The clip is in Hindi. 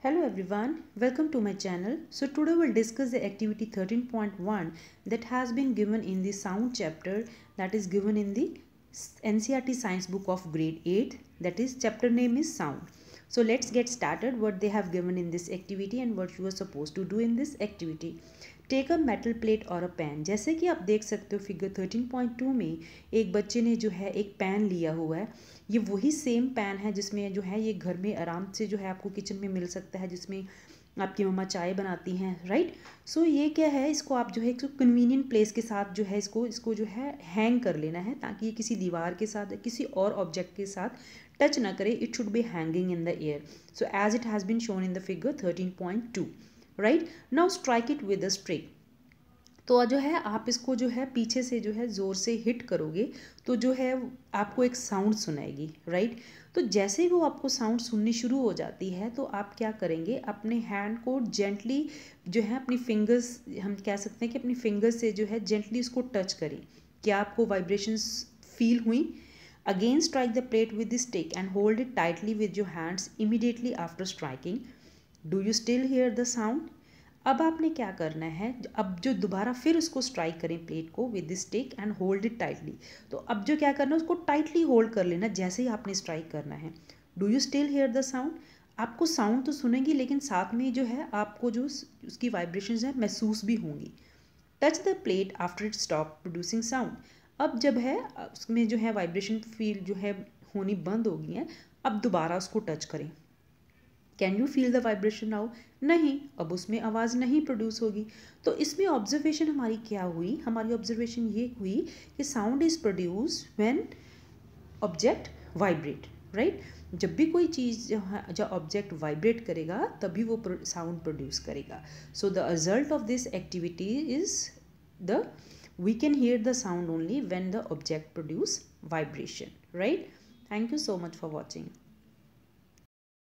Hello everyone, welcome to my channel. So today we'll discuss the activity 13.1 that has been given in the sound chapter that is given in the NCRT science book of grade 8 that is chapter name is sound. So let's get started what they have given in this activity and what you are supposed to do in this activity. Take a metal plate और अ पैन जैसे कि आप देख सकते हो फिगर थर्टीन पॉइंट टू में एक बच्चे ने जो है एक पैन लिया हुआ है ये वही सेम पैन है जिसमें जो है ये घर में आराम से जो है आपको किचन में मिल सकता है जिसमें आपकी मम्मा चाय बनाती हैं राइट सो ये क्या है इसको आप जो है एक कन्वीनियंट प्लेस के साथ जो है इसको इसको जो है हैंग कर लेना है ताकि ये किसी दीवार के साथ किसी और ऑब्जेक्ट के साथ टच ना करे it should be hanging in the air so as it has been shown in the figure thirteen point two right now strike it with a stick तो जो है आप इसको जो है पीछे से जो है ज़ोर से हिट करोगे तो जो है आपको एक साउंड सुनाएगी राइट तो जैसे ही वो आपको साउंड सुननी शुरू हो जाती है तो आप क्या करेंगे अपने हैंड को जेंटली जो है अपनी फिंगर्स हम कह सकते हैं कि अपनी फिंगर्स से जो है जेंटली इसको टच करें क्या आपको वाइब्रेशंस फील हुई again strike the plate with the stick and hold it tightly with your hands immediately after striking do you still hear the sound अब आपने क्या करना है अब जो दोबारा फिर उसको स्ट्राइक करें प्लेट को with this stick and hold it tightly तो अब जो क्या करना है उसको टाइटली होल्ड कर लेना जैसे ही आपने स्ट्राइक करना है do you still hear the sound आपको साउंड तो सुनेंगी लेकिन साथ में जो है आपको जो उसकी वाइब्रेशन है महसूस भी होंगी touch the plate after it stop producing sound अब जब है उसमें जो है वाइब्रेशन फील जो है होनी बंद हो गई है अब दोबारा उसको टच करें can you feel the vibration now नहीं अब उसमें आवाज़ नहीं प्रोड्यूस होगी तो इसमें ऑब्जर्वेशन हमारी क्या हुई हमारी ऑब्जर्वेशन ये हुई कि sound is produce when object vibrate right जब भी कोई चीज़ जब ऑब्जेक्ट वाइब्रेट करेगा तभी वो साउंड प्रोड्यूस करेगा so the result of this activity is the we can hear the sound only when the object produce vibration right thank you so much for watching